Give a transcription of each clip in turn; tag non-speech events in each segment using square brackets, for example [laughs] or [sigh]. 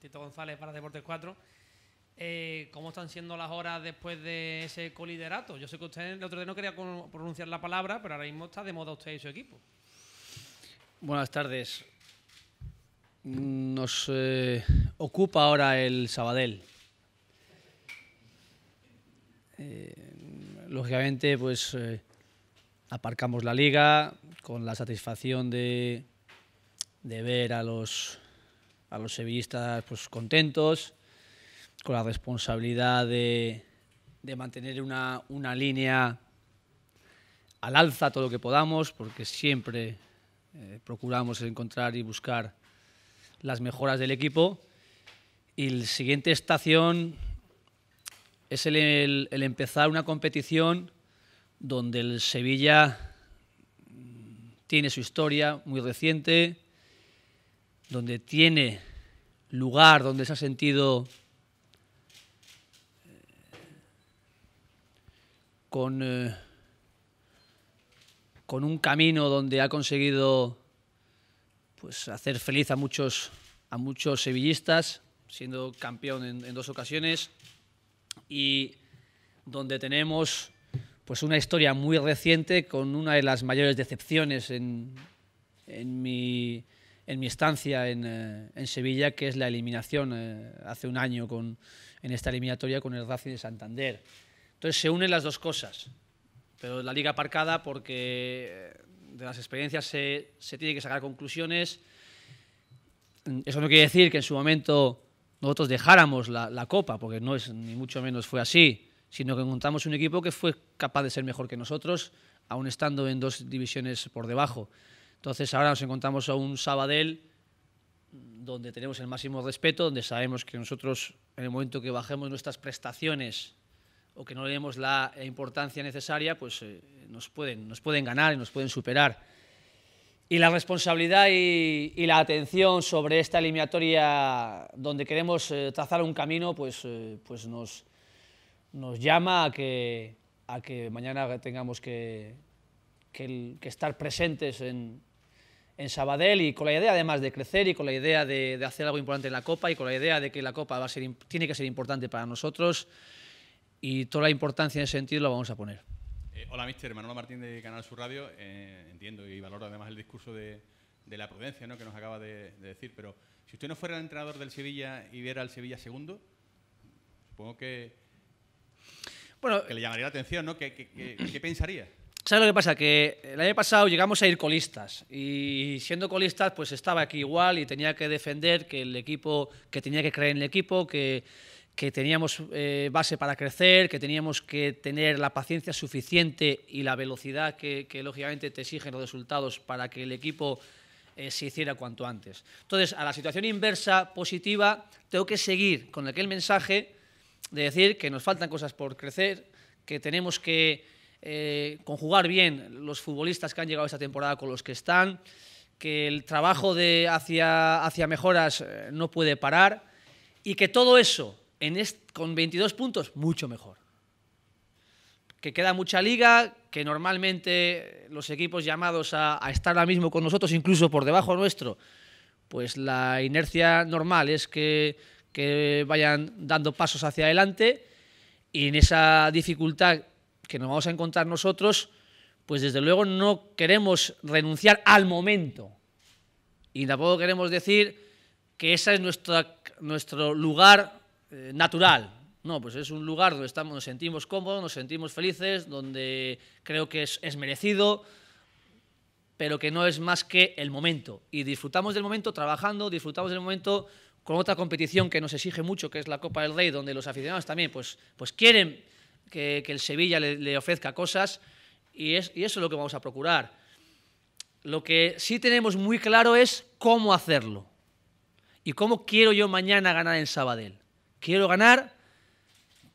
Tito González para Deportes 4. Eh, ¿Cómo están siendo las horas después de ese coliderato? Yo sé que usted el otro día no quería pronunciar la palabra, pero ahora mismo está de moda usted y su equipo. Buenas tardes. Nos eh, ocupa ahora el Sabadell. Eh, lógicamente, pues aparcamos la liga con la satisfacción de ver a los a los sevillistas pues, contentos, con la responsabilidad de, mantener una, una, línea al alza todo lo que podamos, porque siempre eh, procuramos encontrar y buscar las mejoras del equipo. Y la siguiente estación es el, el empezar una competición donde el Sevilla mm, tiene su historia muy reciente, donde tiene lugar, donde se ha sentido eh, con, eh, con un camino donde ha conseguido pues, hacer feliz a muchos, a muchos sevillistas, siendo campeón en, dos ocasiones, y donde tenemos pues, una historia muy reciente con una de las mayores decepciones en, en mi en mi estancia eh, en, Sevilla, que es la eliminación eh, hace un año con, en esta eliminatoria con el Racing de Santander. Entonces se unen las dos cosas, pero la liga aparcada porque eh, de las experiencias se, se tiene que sacar conclusiones. Eso no quiere decir que en su momento nosotros dejáramos la, la, copa, porque no es ni mucho menos fue así, sino que encontramos un equipo que fue capaz de ser mejor que nosotros, aún estando en dos divisiones por debajo. Entonces ahora nos encontramos a un Sabadell donde tenemos el máximo respeto, donde sabemos que nosotros en el momento que bajemos nuestras prestaciones o que no le demos la importancia necesaria, pues eh, nos, pueden, nos pueden ganar y nos pueden superar. Y la responsabilidad y, la atención sobre esta eliminatoria donde queremos eh, trazar un camino, pues, eh, pues nos, nos llama a que, a que mañana tengamos que, que estar presentes en, en Sabadell y con la idea además de crecer y con la idea de, hacer algo importante en la Copa y con la idea de que la Copa va a ser, tiene que ser importante para nosotros y toda la importancia en ese sentido lo vamos a poner. Eh, hola, mister. Manolo Martín de Canal Sur Radio. Eh, entiendo y valoro además el discurso de, la prudencia que nos acaba de, decir, pero si usted no fuera el entrenador del Sevilla y viera al Sevilla segundo, supongo que, bueno, le llamaría la atención, ¿no? qué, qué pensaría? ¿Sabes lo que pasa? Que el año pasado llegamos a ir colistas y siendo colistas pues estaba aquí igual y tenía que defender que el equipo, que tenía que creer en el equipo, que, que teníamos eh, base para crecer, que teníamos que tener la paciencia suficiente y la velocidad que, lógicamente te exigen los resultados para que el equipo eh, se hiciera cuanto antes. Entonces, a la situación inversa positiva, tengo que seguir con aquel mensaje de decir que nos faltan cosas por crecer, que tenemos que con eh, conjugar bien los futbolistas que han llegado esta temporada con los que están, que el trabajo de hacia, hacia mejoras eh, no puede parar y que todo eso, con 22 puntos, mucho mejor. Que queda mucha liga, que normalmente los equipos llamados a, estar ahora mismo con nosotros, incluso por debajo nuestro, pues la inercia normal es que, que vayan dando pasos hacia adelante y en esa dificultad que nos vamos a encontrar nosotros, pues desde luego no queremos renunciar al momento. Y tampoco queremos decir que ese es nuestra, nuestro lugar eh, natural. No, pues es un lugar donde estamos, nos sentimos cómodos, nos sentimos felices, donde creo que es, merecido, pero que no es más que el momento. Y disfrutamos del momento trabajando, disfrutamos del momento con otra competición que nos exige mucho, que es la Copa del Rey, donde los aficionados también pues, pues quieren que, el Sevilla le, ofrezca cosas y, es, y eso es lo que vamos a procurar. Lo que sí tenemos muy claro es cómo hacerlo y cómo quiero yo mañana ganar en Sabadell. Quiero ganar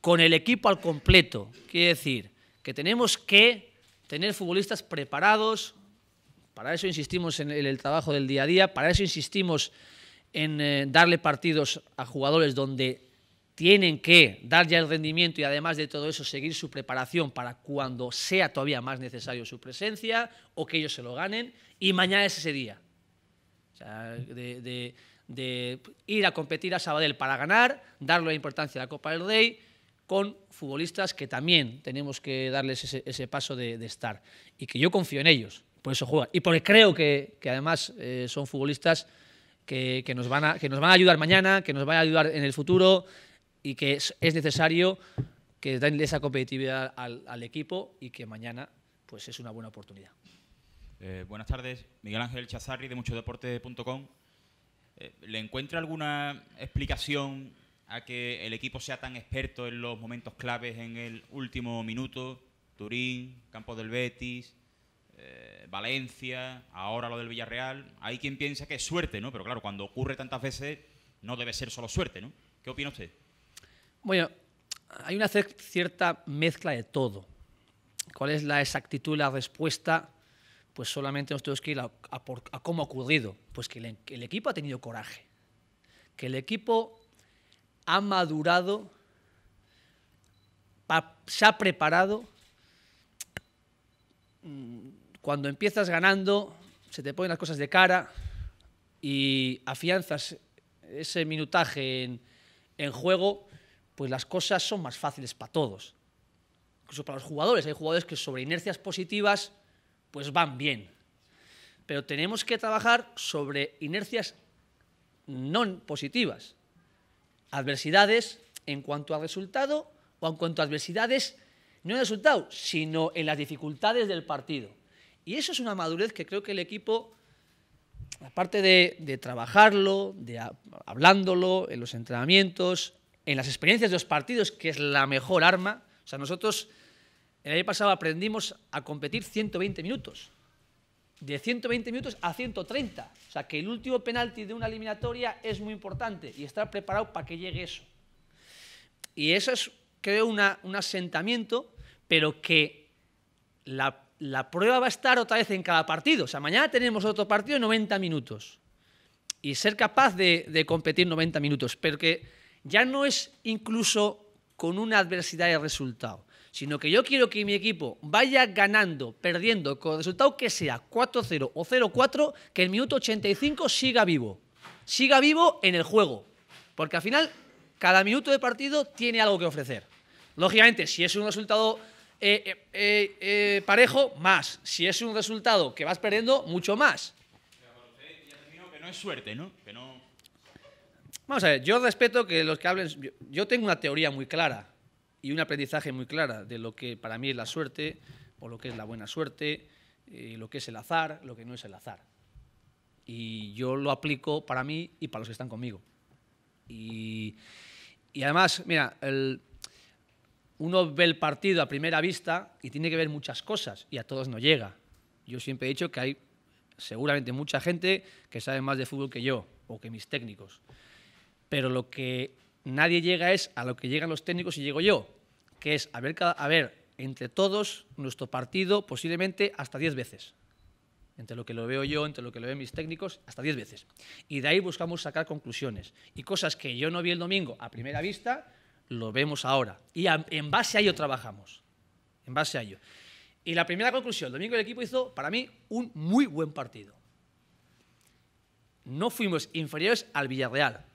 con el equipo al completo. Quiere decir que tenemos que tener futbolistas preparados. Para eso insistimos en el, trabajo del día a día, para eso insistimos en eh, darle partidos a jugadores donde tienen que dar ya el rendimiento y además de todo eso seguir su preparación para cuando sea todavía más necesario su presencia o que ellos se lo ganen y mañana es ese día. de, ir a competir a Sabadell para ganar, darle la importancia a la Copa del Rey con futbolistas que también tenemos que darles ese, paso de, estar y que yo confío en ellos, por eso juegan y porque creo que, además eh, son futbolistas nos van a, que nos van a ayudar mañana, que nos van a ayudar en el futuro y que es, necesario que den esa competitividad al, equipo y que mañana pues es una buena oportunidad. Eh, buenas tardes, Miguel Ángel Chazarri de muchodeporte.com. Eh, ¿Le encuentra alguna explicación a que el equipo sea tan experto en los momentos claves en el último minuto? Turín, Campo del Betis, eh, Valencia, ahora lo del Villarreal. Hay quien piensa que es suerte, ¿no? Pero claro, cuando ocurre tantas veces no debe ser solo suerte, ¿no? ¿Qué opina usted? Bueno, hay una cierta mezcla de todo. ¿Cuál es la exactitud, la respuesta? Pues solamente nos tenemos que ir a, cómo ha ocurrido. Pues que el, equipo ha tenido coraje, que el equipo ha madurado, se ha preparado. Mm, cuando empiezas ganando, se te ponen las cosas de cara y afianzas ese minutaje en juego pues las cosas son más fáciles para todos. Incluso para los jugadores. Hay jugadores que sobre inercias positivas pues van bien. Pero tenemos que trabajar sobre inercias no positivas. Adversidades en cuanto a resultado o en cuanto a adversidades no en el resultado, sino en las dificultades del partido. Y eso es una madurez que creo que el equipo, aparte de, trabajarlo, de hablándolo en los entrenamientos, en las experiencias de los partidos, que es la mejor arma. O sea, nosotros el año pasado aprendimos a competir 120 minutos. De 120 minutos a 130. O sea, que el último penalti de una eliminatoria es muy importante y estar preparado para que llegue eso. Y eso es, creo, un asentamiento, pero que la, prueba va a estar otra vez en cada partido. O sea, mañana tenemos otro partido en 90 minutos. Y ser capaz de, de competir 90 minutos. Pero que ya no es incluso con una adversidad de resultado, sino que yo quiero que mi equipo vaya ganando, perdiendo, con resultado que sea 4-0 o 0-4, que el minuto 85 siga vivo. Siga vivo en el juego. Porque al final, cada minuto de partido tiene algo que ofrecer. Lógicamente, si es un resultado eh, eh, eh, parejo, más. Si es un resultado que vas perdiendo, mucho más. no es suerte, no... Vamos a ver, yo respeto que los que hablen. Yo, tengo una teoría muy clara y un aprendizaje muy clara de lo que para mí es la suerte, o lo que es la buena suerte, eh, lo que es el azar, lo que no es el azar. Y yo lo aplico para mí y para los que están conmigo. Y, además, mira, uno ve el partido a primera vista y tiene que ver muchas cosas y a todos no llega. Yo siempre he dicho que hay seguramente mucha gente que sabe más de fútbol que yo o que mis técnicos pero lo que nadie llega es a lo que llegan los técnicos y llego yo, que es a ver, a ver entre todos nuestro partido posiblemente hasta 10 veces. Entre lo que lo veo yo, entre lo que lo ven mis técnicos, hasta 10 veces. Y de ahí buscamos sacar conclusiones. Y cosas que yo no vi el domingo a primera vista, lo vemos ahora. Y en base a ello trabajamos. En base a ello. Y la primera conclusión, el domingo el equipo hizo, para mí, un muy buen partido. No fuimos inferiores al Villarreal,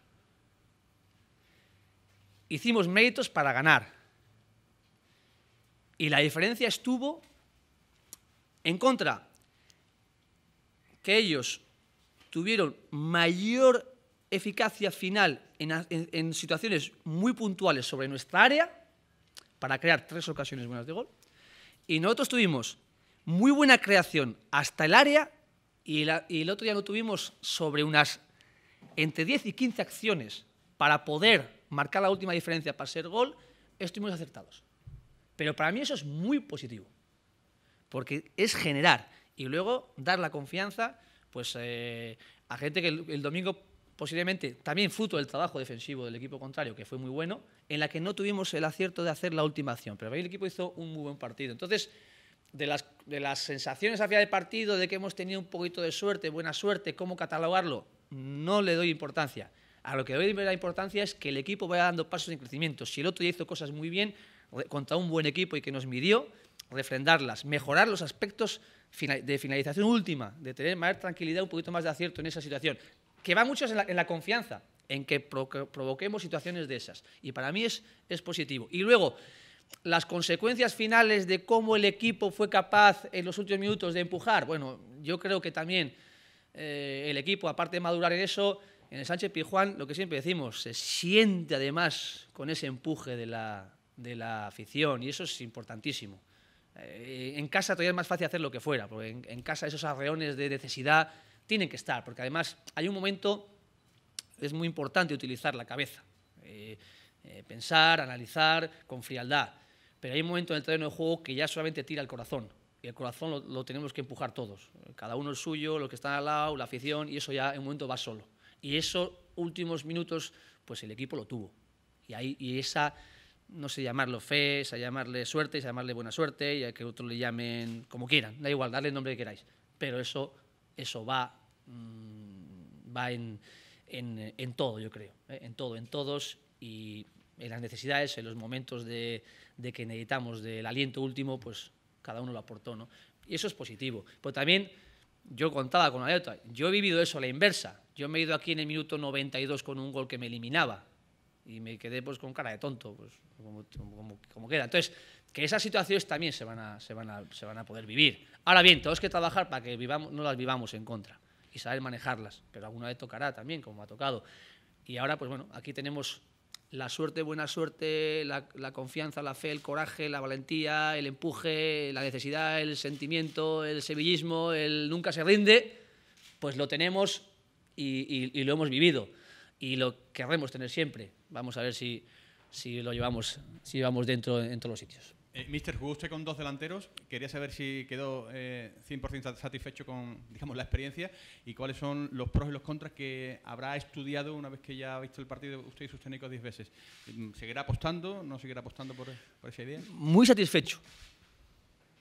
hicimos méritos para ganar. Y la diferencia estuvo en contra, que ellos tuvieron mayor eficacia final en, situaciones muy puntuales sobre nuestra área para crear tres ocasiones buenas de gol. Y nosotros tuvimos muy buena creación hasta el área y, el otro día no tuvimos sobre unas entre 10 y 15 acciones para poder marcar la última diferencia para ser gol, estuvimos acertados. Pero para mí eso es muy positivo, porque es generar y luego dar la confianza pues, eh, a gente que el, domingo posiblemente también fruto del trabajo defensivo del equipo contrario, que fue muy bueno, en la que no tuvimos el acierto de hacer la última acción. Pero ahí el equipo hizo un muy buen partido. Entonces, de las, de las sensaciones hacia el de partido, de que hemos tenido un poquito de suerte, buena suerte, cómo catalogarlo, no le doy importancia. A lo que doy la importancia es que el equipo vaya dando pasos en crecimiento. Si el otro día hizo cosas muy bien contra un buen equipo y que nos midió, refrendarlas, mejorar los aspectos de finalización última, de tener más tranquilidad, un poquito más de acierto en esa situación, que va mucho en la, confianza, en que provoquemos situaciones de esas. Y para mí es, es positivo. Y luego, las consecuencias finales de cómo el equipo fue capaz en los últimos minutos de empujar, bueno, yo creo que también eh, el equipo, aparte de madurar en eso, en el Sánchez Pijuán, lo que siempre decimos, se siente además con ese empuje de la, afición y eso es importantísimo. Eh, en casa todavía es más fácil hacer lo que fuera, porque en, casa esos arreones de necesidad tienen que estar, porque además hay un momento, es muy importante utilizar la cabeza, eh, eh, pensar, analizar con frialdad, pero hay un momento en el terreno de juego que ya solamente tira el corazón, y el corazón lo, lo tenemos que empujar todos, cada uno el suyo, lo que está al lado, la afición, y eso ya en un momento va solo. Y esos últimos minutos, pues el equipo lo tuvo. Y, ahí, y esa, no sé llamarlo fe, esa llamarle suerte, esa llamarle buena suerte, y a que otros le llamen como quieran, da igual, darle el nombre que queráis. Pero eso, eso va, mm, va en, en, todo, yo creo, ¿eh? en todo, en todos y en las necesidades, en los momentos de, que necesitamos del aliento último, pues cada uno lo aportó, ¿no? Y eso es positivo. Pero también yo contaba con Yo he vivido eso a la inversa. Yo me he ido aquí en el minuto 92 con un gol que me eliminaba y me quedé pues con cara de tonto, pues, como, queda. Entonces, que esas situaciones también se van, a, se, van a, se van a poder vivir. Ahora bien, tenemos que trabajar para que vivamos, no las vivamos en contra y saber manejarlas, pero alguna vez tocará también, como ha tocado. Y ahora, pues bueno, aquí tenemos la suerte, buena suerte, la, confianza, la fe, el coraje, la valentía, el empuje, la necesidad, el sentimiento, el sevillismo, el nunca se rinde, pues lo tenemos y, lo hemos vivido y lo queremos tener siempre. Vamos a ver si, lo llevamos, si llevamos dentro en todos los sitios. Eh, Mister, jugó usted con dos delanteros. Quería saber si quedó 100% eh, satisfecho con [laughs] digamos, la experiencia y cuáles son los pros y los contras que habrá estudiado una vez que ya ha visto el partido usted y sus técnicos 10 veces. Mm, ¿Seguirá apostando? ¿No seguirá apostando por, por esa idea? Muy satisfecho.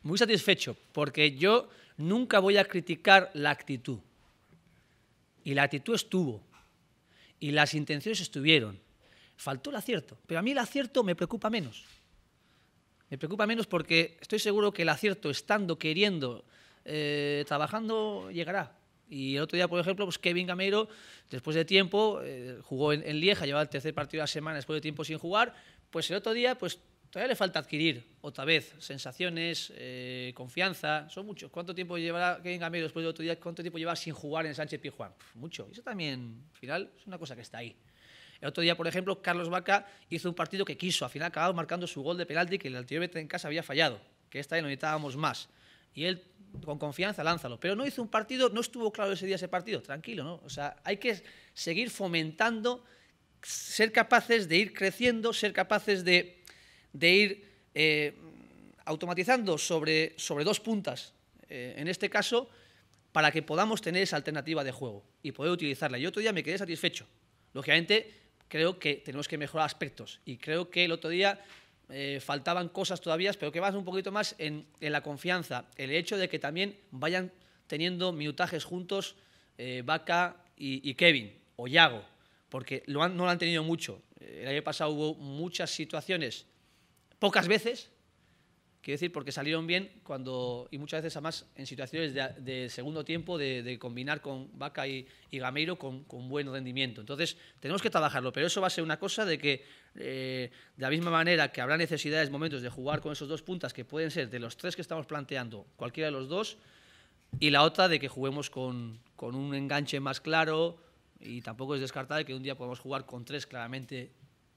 Muy satisfecho, porque yo nunca voy a criticar la actitud. Y la actitud estuvo. Y las intenciones estuvieron. Faltó el acierto. Pero a mí el acierto me preocupa menos. Me preocupa menos porque estoy seguro que el acierto, estando, queriendo, eh, trabajando, llegará. Y el otro día, por ejemplo, pues Kevin Gameiro, después de tiempo, eh, jugó en, Lieja, llevaba el tercer partido de la semana después de tiempo sin jugar, pues el otro día, pues todavía le falta adquirir, otra vez, sensaciones, eh, confianza, son muchos. ¿Cuánto tiempo llevará Kevin Gameiro después del otro día? ¿Cuánto tiempo lleva sin jugar en Sánchez Pizjuán? Mucho. Eso también, al final, es una cosa que está ahí. El otro día, por ejemplo, Carlos Vaca hizo un partido que quiso, al final acabado marcando su gol de penalti que el anterior en casa había fallado, que esta vez no necesitábamos más. Y él con confianza lánzalo, pero no hizo un partido, no estuvo claro ese día ese partido, tranquilo, ¿no? O sea, hay que seguir fomentando ser capaces de ir creciendo, ser capaces de, de ir eh, automatizando sobre, sobre dos puntas, eh, en este caso, para que podamos tener esa alternativa de juego y poder utilizarla. y otro día me quedé satisfecho. Lógicamente, creo que tenemos que mejorar aspectos. Y creo que el otro día eh, faltaban cosas todavía, pero que van un poquito más en, la confianza. El hecho de que también vayan teniendo minutajes juntos eh, Vaca y, Kevin o Yago, porque no lo han tenido mucho. Eh, el año pasado hubo muchas situaciones, pocas veces, Quiero decir, porque salieron bien cuando, y muchas veces además en situaciones de, segundo tiempo, de, combinar con Vaca y, Gameiro con, buen rendimiento. Entonces, tenemos que trabajarlo, pero eso va a ser una cosa de que, eh, de la misma manera que habrá necesidades, momentos de jugar con esos dos puntas, que pueden ser de los tres que estamos planteando, cualquiera de los dos, y la otra de que juguemos con, un enganche más claro, y tampoco es descartable que un día podamos jugar con tres claramente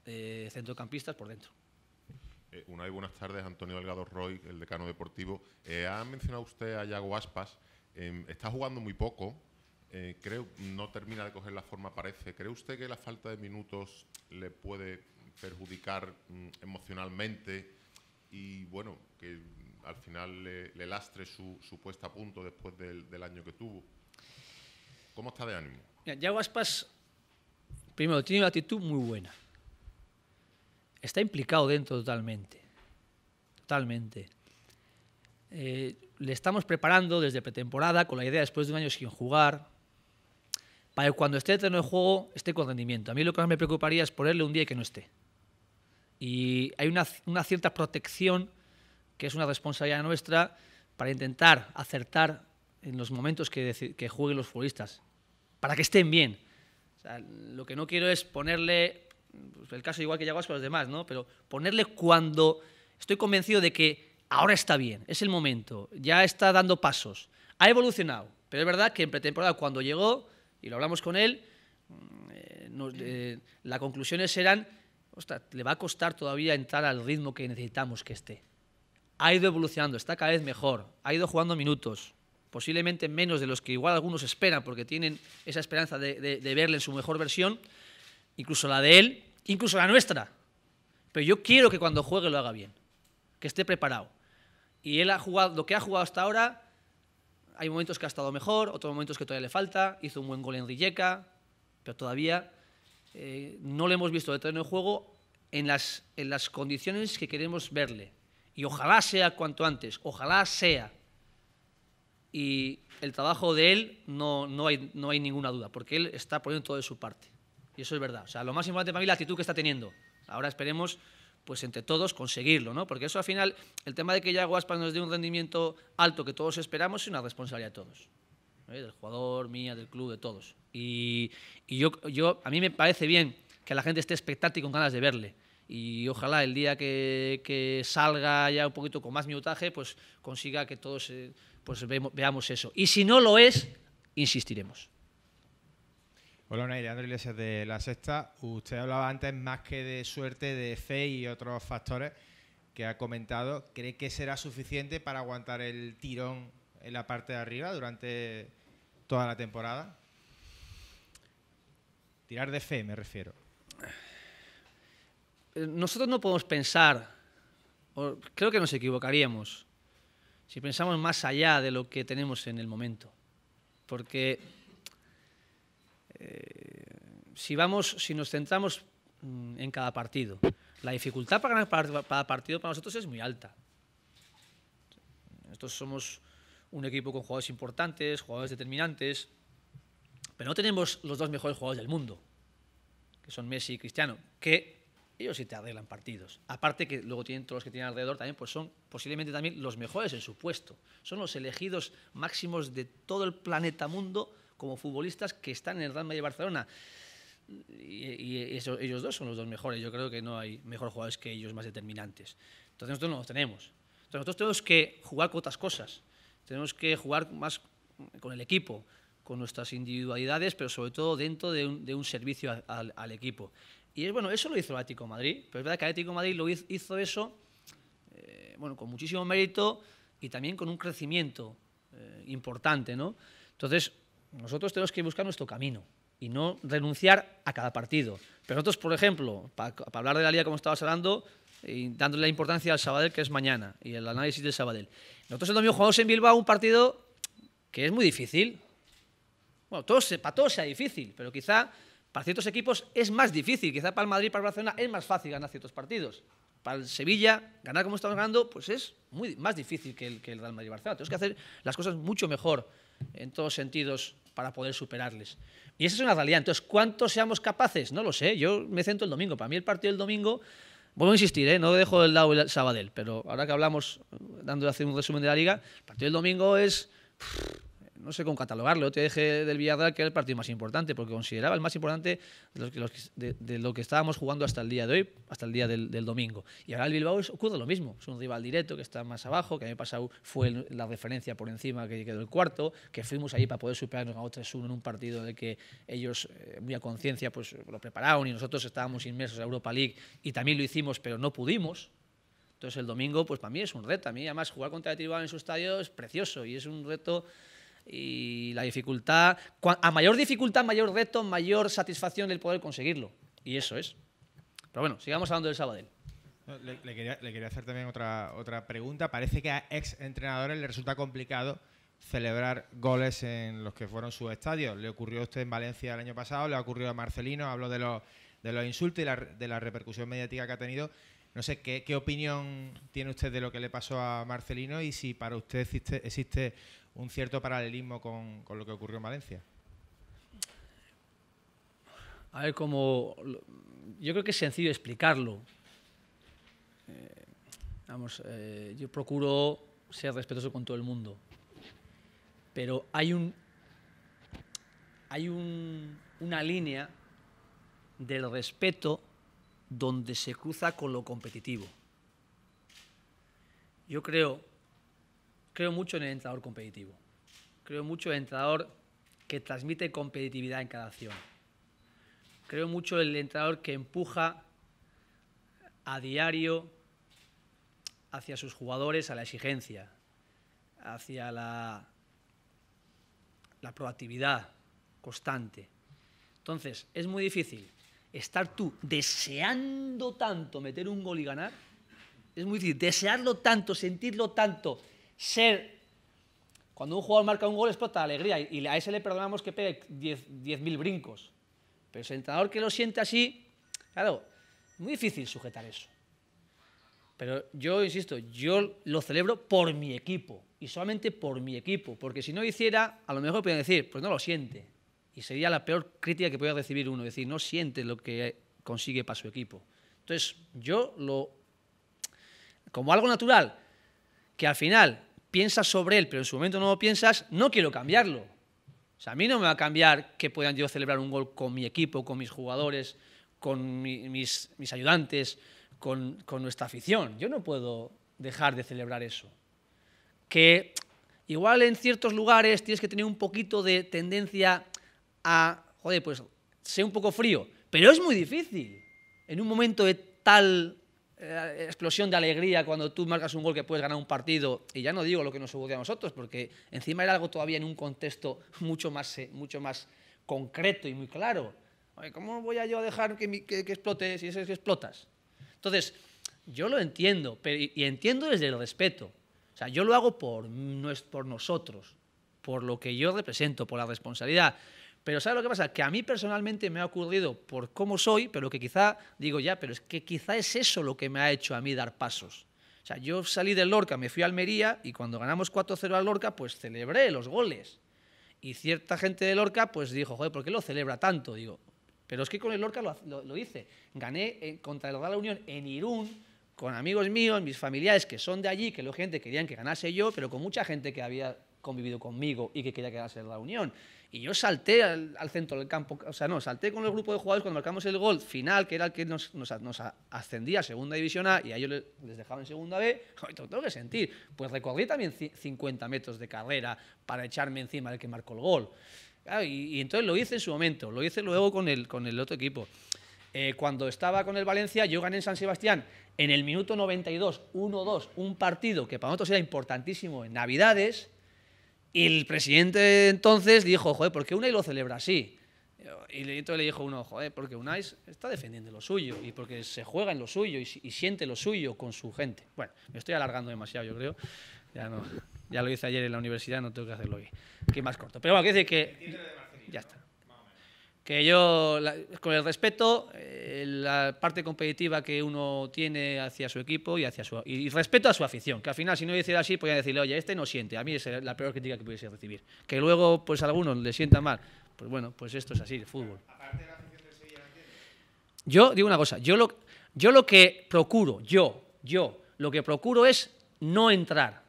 eh, centrocampistas por dentro. Eh, una y buenas tardes, Antonio Delgado Roy, el decano deportivo. Eh, ha mencionado usted a Yago Aspas. Em, está jugando muy poco. Eh, creo no termina de coger la forma, parece. ¿Cree usted que la falta de minutos le puede perjudicar mm, emocionalmente y, bueno, que al final le, lastre su, puesta a punto después del, año que tuvo? ¿Cómo está de ánimo? Yago Aspas, primero, tiene una actitud muy buena está implicado dentro totalmente. Totalmente. Eh, le estamos preparando desde pretemporada con la idea después de un año sin jugar, para que cuando esté en el juego esté con rendimiento. A mí lo que más me preocuparía es ponerle un día que no esté. Y hay una, una cierta protección, que es una responsabilidad nuestra, para intentar acertar en los momentos que, que jueguen los futbolistas, para que estén bien. lo que no quiero es ponerle pues, el caso igual que Yaguas con los demás, ¿no? Pero ponerle cuando estoy convencido de que ahora está bien, es el momento, ya está dando pasos, ha evolucionado, pero es verdad que en pretemporada cuando llegó, y lo hablamos con él, mm, eh, eh, las conclusiones eran, ostras, le va a costar todavía entrar al ritmo que necesitamos que esté. Ha ido evolucionando, está cada vez mejor, ha ido jugando minutos, posiblemente menos de los que igual algunos esperan, porque tienen esa esperanza de verle en su mejor versión, incluso la de él, incluso la nuestra. Pero yo quiero que cuando juegue lo haga bien, que esté preparado. Y él ha jugado, lo que ha jugado hasta ahora, hay momentos que ha estado mejor, otros momentos que todavía le falta, hizo un buen gol en Rijeka, pero todavía eh, no le hemos visto de terreno de juego en las, en las condiciones que queremos verle. Y ojalá sea cuanto antes, ojalá sea. Y el trabajo de él no, no, hay, no hay ninguna duda, porque él está poniendo todo de su parte. Y eso es verdad. O sea, lo más importante para mí es la actitud que está teniendo. Ahora esperemos pues entre todos conseguirlo, ¿no? Porque eso al final, el tema de que ya nos dé un rendimiento alto que todos esperamos es una responsabilidad de todos. ¿eh? Del jugador, mía, del club, de todos. Y, yo, yo, a mí me parece bien que la gente esté expectante y con ganas de verle. Y ojalá el día que, salga ya un poquito con más minutaje, pues consiga que todos eh, pues veamos eso. Y si no lo es, insistiremos. Hola, Nay, Leandro Iglesias de La Sexta. Usted hablaba antes más que de suerte, de fe y otros factores que ha comentado. ¿Cree que será suficiente para aguantar el tirón en la parte de arriba durante toda la temporada? Tirar de fe, me refiero. Eh, nosotros no podemos pensar, o creo que nos equivocaríamos, si pensamos más allá de lo que tenemos en el momento. Porque eh, si, vamos, si nos centramos mm, en cada partido, la dificultad para ganar cada partido para nosotros es muy alta. Nosotros somos un equipo con jugadores importantes, jugadores determinantes, pero no tenemos los dos mejores jugadores del mundo, que son Messi y Cristiano, que ellos sí te arreglan partidos. Aparte que luego tienen todos los que tienen alrededor también, pues son posiblemente también los mejores en su puesto. Son los elegidos máximos de todo el planeta mundo como futbolistas que están en el Real Madrid Barcelona. Y, ellos dos son los dos mejores. Yo creo que no hay mejores jugadores que ellos más determinantes. Entonces nosotros no los tenemos. Entonces nosotros tenemos que jugar con otras cosas. Tenemos que jugar más con el equipo, con nuestras individualidades, pero sobre todo dentro de un, servicio al, equipo. Y es, bueno, eso lo hizo el Atlético Madrid, pero es verdad que el Atlético Madrid lo hizo, eso eh, bueno, con muchísimo mérito y también con un crecimiento eh, importante. ¿no? Entonces, nosotros tenemos que buscar nuestro camino y no renunciar a cada partido. Pero nosotros, por ejemplo, para, hablar de la liga como estabas hablando, y dándole la importancia al Sabadell, que es mañana, y el análisis del Sabadell. Nosotros el domingo jugamos en Bilbao un partido que es muy difícil. Bueno, para todos sea difícil, pero quizá para ciertos equipos es más difícil. Quizá para el Madrid, para el Barcelona es más fácil ganar ciertos partidos. Para el Sevilla, ganar como estamos ganando, pues es muy, más difícil que el, que el Real Madrid-Barcelona. Tenemos que hacer las cosas mucho mejor en todos sentidos para poder superarles. Y esa es una realidad. Entonces, ¿cuántos seamos capaces? No lo sé. Yo me centro el domingo. Para mí el partido del domingo, vuelvo a insistir, ¿eh? no dejo del lado el Sabadell, pero ahora que hablamos, dando hacer un resumen de la liga, el partido del domingo es no sé cómo catalogarlo, te dejé del Villarreal que era el partido más importante, porque consideraba el más importante de, lo que estábamos jugando hasta el día de hoy, hasta el día del, domingo. Y ahora el Bilbao ocurre lo mismo, es un rival directo que está más abajo, que a mí pasado fue la referencia por encima que quedó el cuarto, que fuimos ahí para poder superarnos a 3-1 en un partido de que ellos, eh, muy a conciencia, pues lo prepararon y nosotros estábamos inmersos en Europa League y también lo hicimos, pero no pudimos. Entonces el domingo, pues para mí es un reto. A mí además jugar contra el Tribal en su estadio es precioso y es un reto y la dificultad, a mayor dificultad, mayor reto, mayor satisfacción el poder conseguirlo. Y eso es. Pero bueno, sigamos hablando del Sabadell. Le, quería, hacer también otra, otra pregunta. Parece que a ex entrenadores les resulta complicado celebrar goles en los que fueron sus estadios. Le ocurrió a usted en Valencia el año pasado, le ocurrió a Marcelino, hablo de los, de los insultos y de la repercusión mediática que ha tenido. No sé, ¿qué, opinión tiene usted de lo que le pasó a Marcelino y si para usted existe, existe un cierto paralelismo con, lo que ocurrió en Valencia. A ver, como. Yo creo que es sencillo explicarlo. Eh, vamos, eh, yo procuro ser respetuoso con todo el mundo. Pero hay un. Hay un, una línea del respeto donde se cruza con lo competitivo. Yo creo creo mucho en el entrenador competitivo. Creo mucho en el entrenador que transmite competitividad en cada acción. Creo mucho en el entrenador que empuja a diario hacia sus jugadores a la exigencia, hacia la, la proactividad constante. Entonces, es muy difícil estar tú deseando tanto meter un gol y ganar. Es muy difícil desearlo tanto, sentirlo tanto ser... Cuando un jugador marca un gol explota alegría y a ese le perdonamos que pegue 10.000 brincos. Pero el entrenador que lo siente así, claro, muy difícil sujetar eso. Pero yo insisto, yo lo celebro por mi equipo y solamente por mi equipo, porque si no hiciera, a lo mejor podrían decir, pues no lo siente. Y sería la peor crítica que pueda recibir uno, es decir, no siente lo que consigue para su equipo. Entonces, yo lo. como algo natural, que al final piensas sobre él, pero en su momento no lo piensas, no quiero cambiarlo. O sea, a mí no me va a cambiar que puedan yo celebrar un gol con mi equipo, con mis jugadores, con mis, mis, ayudantes, con, con nuestra afición. Yo no puedo dejar de celebrar eso. Que igual en ciertos lugares tienes que tener un poquito de tendencia a, joder, pues sé un poco frío, pero es muy difícil. En un momento de tal eh, explosión de alegría cuando tú marcas un gol que puedes ganar un partido, y ya no digo lo que nos sucedió a nosotros, porque encima era algo todavía en un contexto mucho más, eh, mucho más concreto y muy claro. ¿Cómo voy a yo dejar que, mi, que, que explote si es que explotas? Entonces, yo lo entiendo, y, entiendo desde el respeto. O sea, yo lo hago por, mm, no es por nosotros, por lo que yo represento, por la responsabilidad. Pero ¿sabes lo que pasa? Que a mí personalmente me ha ocurrido por cómo soy, pero que quizá digo ya, pero es que quizá es eso lo que me ha hecho a mí dar pasos. O sea, yo salí del Lorca, me fui a Almería y cuando ganamos 4-0 al Lorca, pues celebré los goles. Y cierta gente del Lorca pues dijo, joder, ¿por qué lo celebra tanto? Digo, pero es que con el Lorca lo, lo, hice. Gané eh, contra el Real Unión en Irún, con amigos míos, mis familiares que son de allí, que gente querían que ganase yo, pero con mucha gente que había convivido conmigo y que quería que ganase la Unión. Y yo salté al, centro del campo, o sea, no, salté con el grupo de jugadores cuando marcamos el gol final, que era el que nos, ascendía a Segunda División A, y a ellos les dejaba en Segunda B, tengo que sentir. Pues recorrí también 50 metros de carrera para echarme encima del que marcó el gol. y, entonces lo hice en su momento, lo hice luego con el, con el otro equipo. Eh, cuando estaba con el Valencia, yo gané en San Sebastián en el minuto 92, 1-2, un partido que para nosotros era importantísimo en Navidades, y el presidente entonces dijo, joder, ¿por qué Unai lo celebra así? Y entonces le dijo uno, joder, porque Unai está defendiendo lo suyo y porque se juega en lo suyo y, siente lo suyo con su gente. Bueno, me estoy alargando demasiado, yo creo. Ya, no, ya lo hice ayer en la universidad, no tengo que hacerlo hoy. Que más corto. Pero bueno, quiere decir que... Ya está. Que yo, con el respeto, eh, eh, la parte competitiva que uno tiene hacia su equipo y hacia su y respeto a su afición, que al final si no hiciera así podrían decirle, "Oye, este no siente." A mí es la peor crítica que pudiese recibir. Que luego pues a algunos le sienta mal. Pues bueno, pues esto es así, el fútbol. yo digo una cosa, yo lo yo lo que procuro, yo, yo lo que procuro es no entrar.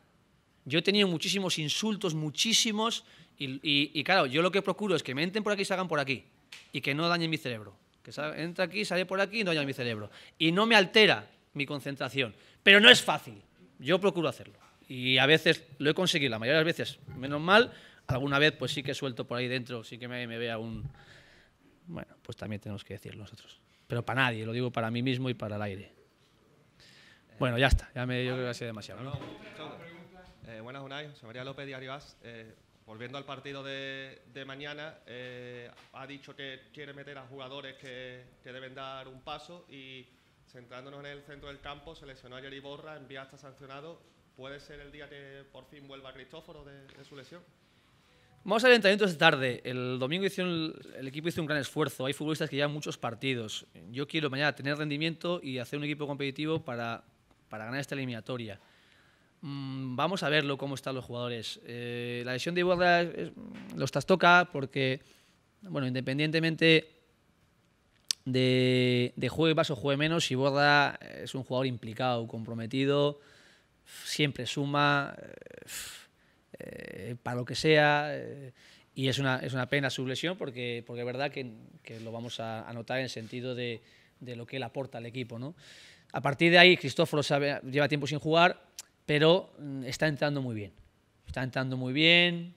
Yo he tenido muchísimos insultos, muchísimos y, claro, yo lo que procuro es que me entren por aquí y hagan por aquí y que no dañen mi cerebro entra aquí, sale por aquí y no en mi cerebro. Y no me altera mi concentración. Pero no es fácil. Yo procuro hacerlo. Y a veces lo he conseguido, la mayoría de las veces, menos mal. Alguna vez, pues sí que suelto por ahí dentro, sí que me, vea un. Bueno, pues también tenemos que decirlo nosotros. Pero para nadie, lo digo para mí mismo y para el aire. Bueno, ya está, ya me, yo creo que ha sido demasiado. Eh, buenas, Unai. María López, de volviendo al partido de, mañana, eh, ha dicho que quiere meter a jugadores que, deben dar un paso y centrándonos en el centro del campo, seleccionó ayer Iborra, en vía está sancionado. ¿Puede ser el día que por fin vuelva Cristóforo de, su lesión? Vamos al entrenamiento esta tarde. El domingo hizo el equipo hizo un gran esfuerzo. Hay futbolistas que llevan muchos partidos. Yo quiero mañana tener rendimiento y hacer un equipo competitivo para, para ganar esta eliminatoria. Mm, vamos a verlo cómo están los jugadores. Eh, la lesión de Iborra los toca porque, bueno, independientemente de, de juegue más o juegue menos, Iborda es un jugador implicado, comprometido, siempre suma, eh, para lo que sea. Eh, y es una, pena su lesión porque, porque es verdad que, lo vamos a, notar en sentido de, lo que él aporta al equipo. ¿no? A partir de ahí, Cristóforo lleva tiempo sin jugar, pero mm, está entrando muy bien. Está entrando muy bien.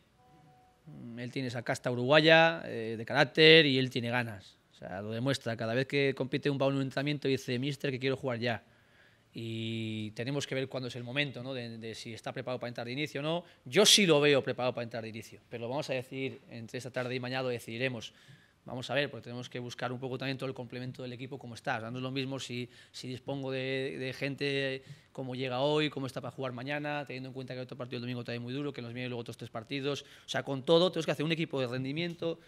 Mm, él tiene esa casta uruguaya eh, de carácter y él tiene ganas. O sea, lo demuestra. Cada vez que compite un en un entrenamiento dice, mister, que quiero jugar ya. Y tenemos que ver cuándo es el momento, ¿no? De, si está preparado para entrar de inicio o no. Yo sí lo veo preparado para entrar de inicio, pero lo vamos a decidir entre esta tarde y mañana, lo decidiremos. Vamos a ver, porque tenemos que buscar un poco también todo el complemento del equipo como está. no es lo mismo si, si dispongo de, gente como llega hoy, cómo está para jugar mañana, teniendo en cuenta que el otro partido el domingo también muy duro, que nos vienen luego otros tres partidos. O sea, con todo tenemos que hacer un equipo de rendimiento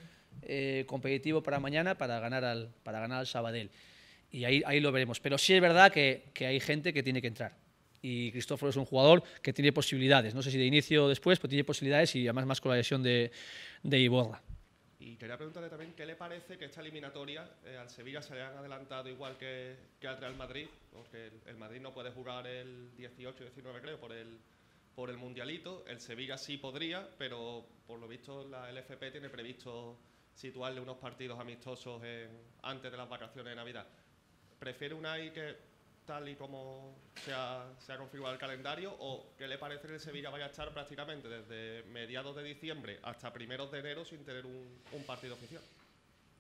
eh, competitivo para mañana para ganar al, para ganar al Sabadell. Y ahí, ahí lo veremos. Pero sí es verdad que, que hay gente que tiene que entrar y Cristóforo es un jugador que tiene posibilidades, no sé si de inicio o después, pero tiene posibilidades y además más con la lesión de, de Iborra. Y quería preguntarle también qué le parece que esta eliminatoria eh, al Sevilla se le han adelantado igual que, que al Real Madrid, porque el, Madrid no puede jugar el 18 19, creo, por el, por el Mundialito. El Sevilla sí podría, pero por lo visto la LFP tiene previsto situarle unos partidos amistosos antes de las vacaciones de Navidad. ¿Prefiere una y que tal y como se ha, configurado el calendario o qué le parece que Sevilla vaya a estar prácticamente desde mediados de diciembre hasta primeros de enero sin tener un partido oficial?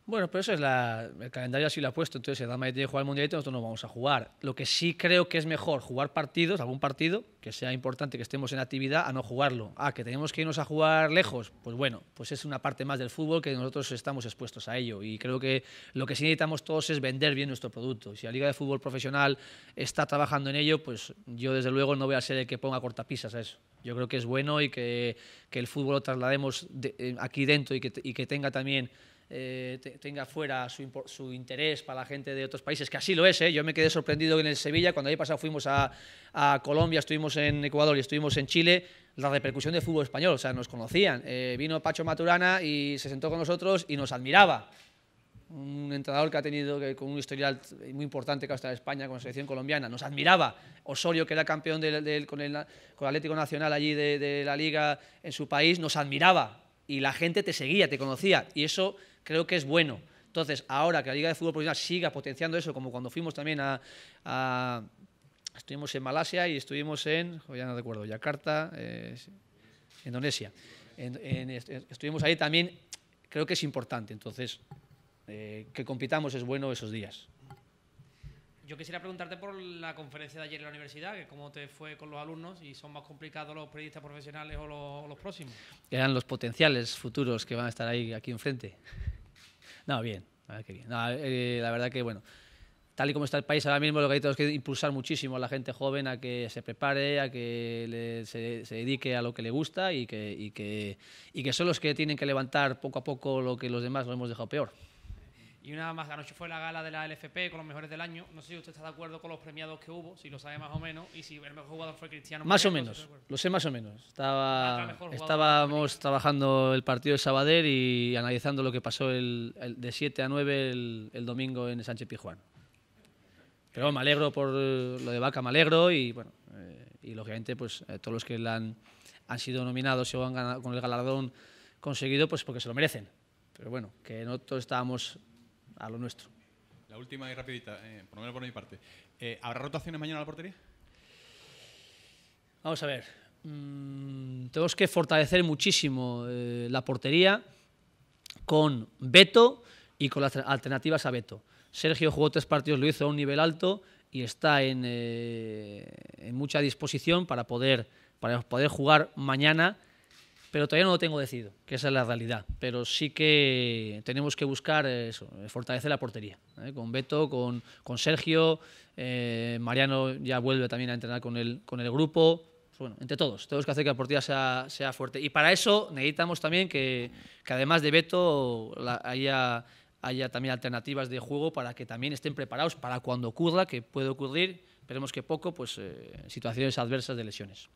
Bueno, pero eso es la, el calendario así lo ha puesto, entonces el Real Madrid tiene que jugar el Mundialito, nosotros no vamos a jugar. Lo que sí creo que es mejor jugar partidos, algún partido, que sea importante que estemos en actividad, a no jugarlo. Ah, que tenemos que irnos a jugar lejos, pues bueno, pues es una parte más del fútbol que nosotros estamos expuestos a ello. Y creo que lo que sí necesitamos todos es vender bien nuestro producto. Si la Liga de Fútbol Profesional está trabajando en ello, pues yo desde luego no voy a ser el que ponga cortapisas a eso. Yo creo que es bueno y que, el fútbol lo traslademos eh, aquí dentro y que, y que tenga también eh, tenga fuera su, interés para la gente de otros países, que así lo es. Eh. Yo me quedé sorprendido en el Sevilla, cuando ahí pasado fuimos a, Colombia, estuvimos en Ecuador y estuvimos en Chile, la repercusión del fútbol español, o sea, nos conocían. Eh, vino Pacho Maturana y se sentó con nosotros y nos admiraba. Un entrenador que ha tenido con un historial muy importante que ha estado en España con la selección colombiana, nos admiraba. Osorio, que era campeón del con, el, Atlético Nacional allí de, de la liga en su país, nos admiraba. Y la gente te seguía, te conocía. Y eso creo que es bueno. Entonces, ahora que la Liga de Fútbol Profesional siga potenciando eso, como cuando fuimos también a, estuvimos en Malasia y estuvimos en, ya no recuerdo, Yakarta, eh, Indonesia. estuvimos ahí también, creo que es importante. Entonces, eh, que compitamos es bueno esos días. Yo quisiera preguntarte por la conferencia de ayer en la universidad, que cómo te fue con los alumnos y son más complicados los periodistas profesionales o los, los próximos. Eran los potenciales futuros que van a estar ahí aquí enfrente. No, bien, eh, la verdad que, bueno, tal y como está el país ahora mismo, lo que hay es que impulsar muchísimo a la gente joven a que se prepare, a que se, dedique a lo que le gusta y que son los que tienen que levantar poco a poco lo que los demás lo hemos dejado peor. Y una más, anoche fue la gala de la LFP con los mejores del año. No sé si usted está de acuerdo con los premiados que hubo, si lo sabe más o menos, y si el mejor jugador fue Cristiano. Más o menos, lo sé más o menos. Estaba, estábamos trabajando el partido de Sabader y analizando lo que pasó el, de 7 a 9 el, domingo en Sánchez Pijuán. Pero me alegro por eh, lo de Vaca, me alegro y bueno, eh, y lógicamente pues eh, todos los que han, sido nominados o han ganado, con el galardón conseguido, pues porque se lo merecen. Pero bueno, que nosotros estábamos a lo nuestro. La última y rapidita, eh, por lo menos por mi parte. Eh, ¿Habrá rotaciones mañana en la portería? Vamos a ver. Mm, tenemos que fortalecer muchísimo eh, la portería con Beto y con las alternativas a Beto. Sergio jugó tres partidos, lo hizo a un nivel alto y está en, mucha disposición para poder, para poder jugar mañana pero todavía no lo tengo decidido, que esa es la realidad. Pero sí que tenemos que buscar eh, eso, eh, fortalecer la portería, ¿eh? con Beto, con, Sergio, Mariano ya vuelve también a entrenar con el, con el grupo. Pues bueno, entre todos, tenemos que hacer que la portería sea, fuerte. Y para eso necesitamos también que, que además de Beto haya, haya también alternativas de juego para que también estén preparados para cuando ocurra, que puede ocurrir, esperemos que poco, pues situaciones adversas de lesiones.